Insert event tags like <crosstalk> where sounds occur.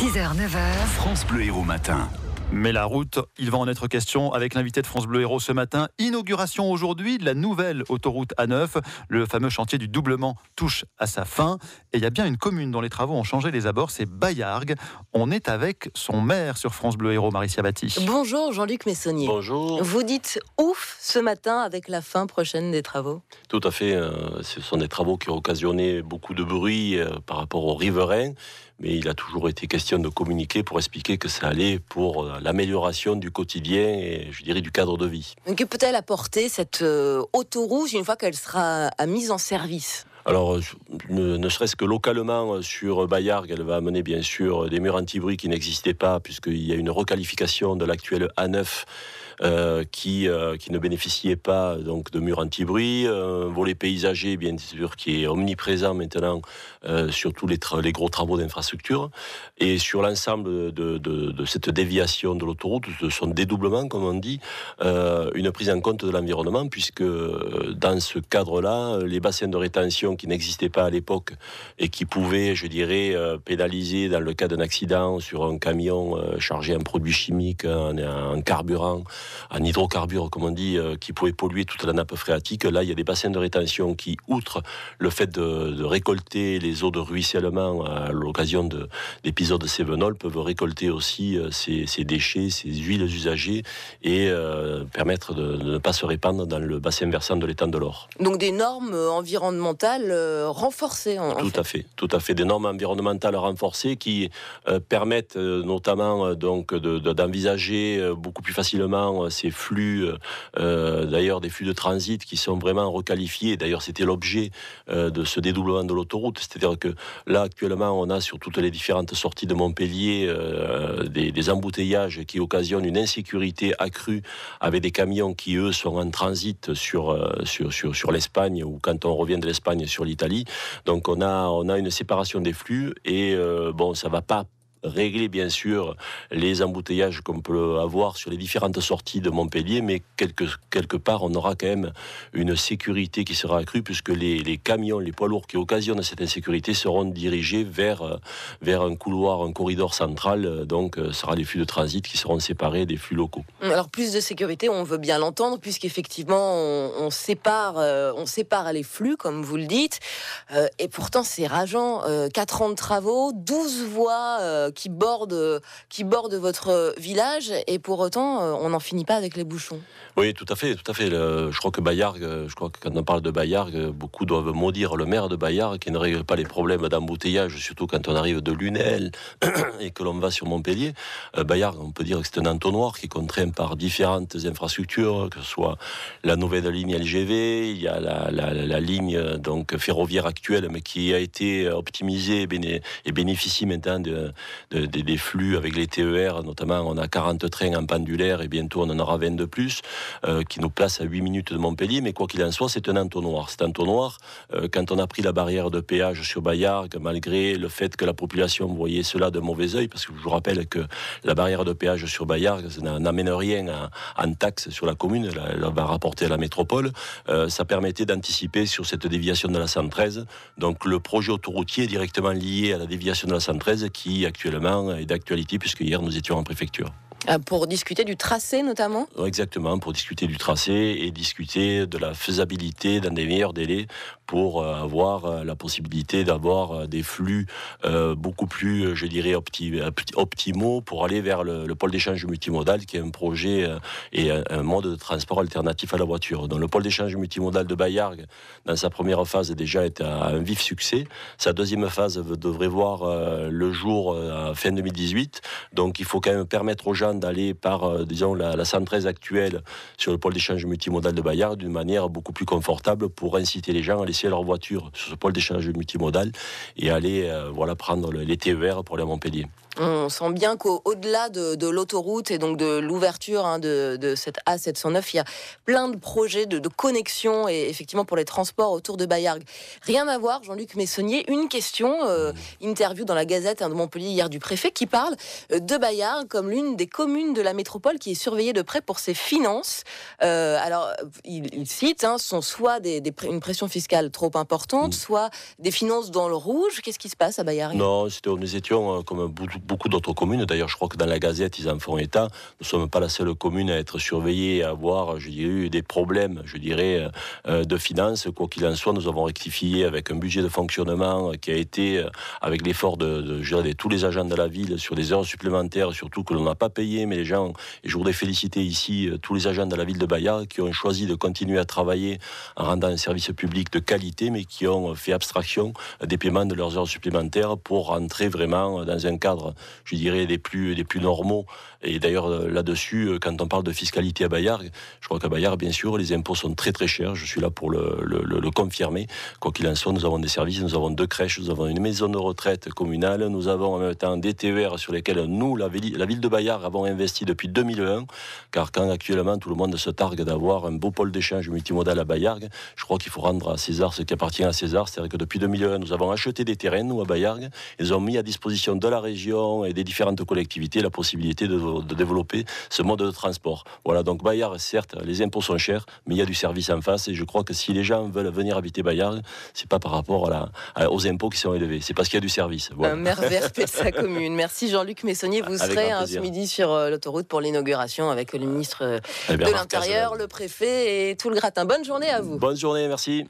6h, 9h. France Bleu Héros Matin. Mais la route, il va en être question avec l'invité de France Bleu Héros ce matin. Inauguration aujourd'hui de la nouvelle autoroute A9. Le fameux chantier du doublement touche à sa fin. Et il y a bien une commune dont les travaux ont changé les abords, c'est Bayargues. On est avec son maire sur France Bleu Héros, Maricia Siabati. Bonjour Jean-Luc Messonnier. Bonjour. Vous dites ouf ce matin avec la fin prochaine des travaux Tout à fait. Euh, ce sont des travaux qui ont occasionné beaucoup de bruit euh, par rapport aux riverains mais il a toujours été question de communiquer pour expliquer que ça allait pour euh, l'amélioration du quotidien et je dirais du cadre de vie. Que peut-elle apporter cette euh, autoroute une fois qu'elle sera euh, mise en service alors, ne, serait-ce que localement, sur Bayard, elle va amener bien sûr des murs anti-bruit qui n'existaient pas, puisqu'il y a une requalification de l'actuel A9 euh, euh, qui, ne bénéficiaient pas donc, de murs anti-bruit, un euh, volet paysager, bien sûr, qui est omniprésent maintenant sur tous les, gros travaux d'infrastructure. Et sur l'ensemble de, cette déviation de l'autoroute, de son dédoublement, comme on dit, une prise en compte de l'environnement, puisque dans ce cadre-là, les bassins de rétention qui n'existaient pas à l'époque et qui pouvaient, je dirais, pénaliser dans le cas d'un accident sur un camion chargé en produits chimiques, en carburant, un hydrocarbures, comme on dit, euh, qui pourrait polluer toute la nappe phréatique. Là, il y a des bassins de rétention qui, outre le fait de, récolter les eaux de ruissellement à l'occasion d'épisodes de, Cévenol, peuvent récolter aussi euh, ces, déchets, ces huiles usagées et euh, permettre de, ne pas se répandre dans le bassin versant de l'étang de l'or. Donc des normes environnementales renforcées. tout à fait, tout à fait, des normes environnementales renforcées qui permettent notamment donc d'envisager beaucoup plus facilement euh, ces flux, euh, euh, d'ailleurs des flux de transit qui sont vraiment requalifiés. D'ailleurs, c'était l'objet de ce dédoublement de l'autoroute. C'est-à-dire que là, actuellement, on a sur toutes les différentes sorties de Montpellier des, embouteillages qui occasionnent une insécurité accrue avec des camions qui, eux, sont en transit sur, sur, sur, l'Espagne ou quand on revient de l'Espagne sur l'Italie. Donc on a, on a une séparation des flux et bon, ça va pas régler bien sûr les embouteillages qu'on peut avoir sur les différentes sorties de Montpellier, mais quelque, quelque part on aura quand même une sécurité qui sera accrue puisque les, les camions, les poids lourds qui occasionnent cette insécurité seront dirigés vers, euh, vers un couloir, un corridor central, donc euh, ce sera des flux de transit qui seront séparés des flux locaux. Alors plus de sécurité, on veut bien l'entendre, puisqu'effectivement on, on, sépare, euh, on sépare les flux, comme vous le dites, et pourtant c'est rageant, Quatre 4 ans de travaux, 12 voies qui bordent, qui borde votre village, et pour autant, euh, on n'en finit pas avec les bouchons. Oui, tout à fait, tout à fait. je crois que Bayard, euh, je crois que quand on parle de Bayard, euh, beaucoup doivent maudire le maire de Bayard qui ne règle pas les problèmes d'embouteillage, surtout quand on arrive de Lunel <clears throat> et que l'on va sur Montpellier. Bayard, on peut dire que c'est un entonnoir qui est contraint par différentes infrastructures, que ce soit la nouvelle ligne LGV, il y a la, la ligne donc ferroviaire actuelle, mais qui a été optimisée et bénéficie maintenant de, des flux avec les TER, notamment on a 40 trains en pendulaire et bientôt on en aura 20 de plus, euh, qui nous place à 8 minutes de Montpellier, mais quoi qu'il en soit, c'est un entonnoir. C'est un entonnoir, euh, quand on a pris la barrière de péage sur Bayard malgré le fait que la population voyait cela de mauvais oeil, parce que je vous rappelle que la barrière de péage sur Bayard n'amène rien en, en taxe sur la commune, elle, va rapporter à la métropole, euh, ça permettait d'anticiper sur cette déviation de la 113. Donc le projet autoroutier directement lié à la déviation de la 113 qui actuellement et euh, d'actualité puisque hier nous étions en préfecture. Euh, pour discuter du tracé notamment euh, Exactement, pour discuter du tracé et discuter de la faisabilité dans des meilleurs délais pour euh, avoir la possibilité d'avoir des flux beaucoup plus, je dirais, optimaux pour aller vers le, pôle d'échange multimodal qui est un projet et un mode de transport alternatif à la voiture. Donc le pôle d'échange multimodal de Bayargue dans sa première phase, déjà est un vif succès. Sa deuxième phase devrait voir le jour fin 2018. Donc il faut quand même permettre aux gens d'aller par, euh, disons, la, la 113 actuelle sur le pôle d'échange multimodal de Bayard d'une manière beaucoup plus confortable pour inciter les gens à laisser leur voiture sur ce pôle d'échange multimodal et aller euh, voilà, prendre les TER pour les Montpellier. On sent bien qu'au-delà de, de l'autoroute et donc de l'ouverture hein, de, de, cette A709, il y a plein de projets de, de connexion et effectivement pour les transports autour de Bayard. Rien à voir, Jean-Luc Messonnier, une question, euh, mmh. interview dans la Gazette hein, de Montpellier hier du préfet qui parle de Bayard comme l'une des commune de la métropole qui est surveillée de près pour ses finances. Euh, alors, il, cite, hein, sont soit des, une pression fiscale trop importante, mm. soit des finances dans le rouge. Qu'est-ce qui se passe à Bayard Non, nous étions, euh, comme beaucoup d'autres communes, d'ailleurs je crois que dans la Gazette ils en font état, nous ne sommes pas la seule commune à être surveillée, à avoir, je eu des problèmes, je dirais, euh, de finances. Quoi qu'il en soit, nous avons rectifié avec un budget de fonctionnement qui a été, avec l'effort de, de, de tous les agents de la ville, sur des heures supplémentaires, surtout que l'on n'a pas payé mais les gens, et je voudrais féliciter ici euh, tous les agents de la ville de Bayard qui ont choisi de continuer à travailler en rendant un service public de qualité, mais qui ont fait abstraction euh, des paiements de leurs heures supplémentaires pour rentrer vraiment euh, dans un cadre, je dirais, des plus, plus normaux. Et d'ailleurs, là-dessus, quand on parle de fiscalité à Bayard, je crois qu'à Bayard, bien sûr, les impôts sont très très chers. Je suis là pour le, confirmer. Quoi qu'il en soit, nous avons des services, nous avons deux crèches, nous avons une maison de retraite communale, nous avons en même temps des TER sur lesquels nous, la ville, la ville de Bayard, avons ont investi depuis 2001, car quand actuellement tout le monde se targue d'avoir un beau pôle d'échange multimodal à Bayargues, je crois qu'il faut rendre à César ce qui appartient à César. C'est-à-dire que depuis 2001, nous avons acheté des terrains, nous, à Bayargues, ils ont mis à disposition de la région et des différentes collectivités la possibilité de, développer ce mode de transport. Voilà, donc Bayargues, certes, les impôts sont chers, mais il y a du service en face, et je crois que si les gens veulent venir habiter Bayargues, c'est pas par rapport à aux impôts qui sont élevés, c'est parce qu'il y a du service. Un maire vert sa commune. Merci Jean-Luc Messonnier, vous serez hein, ce midi sur euh, l'autoroute pour l'inauguration avec le ministre euh, eh de l'Intérieur, le préfet et tout le gratin. Bonne journée à vous. Bonne journée, merci.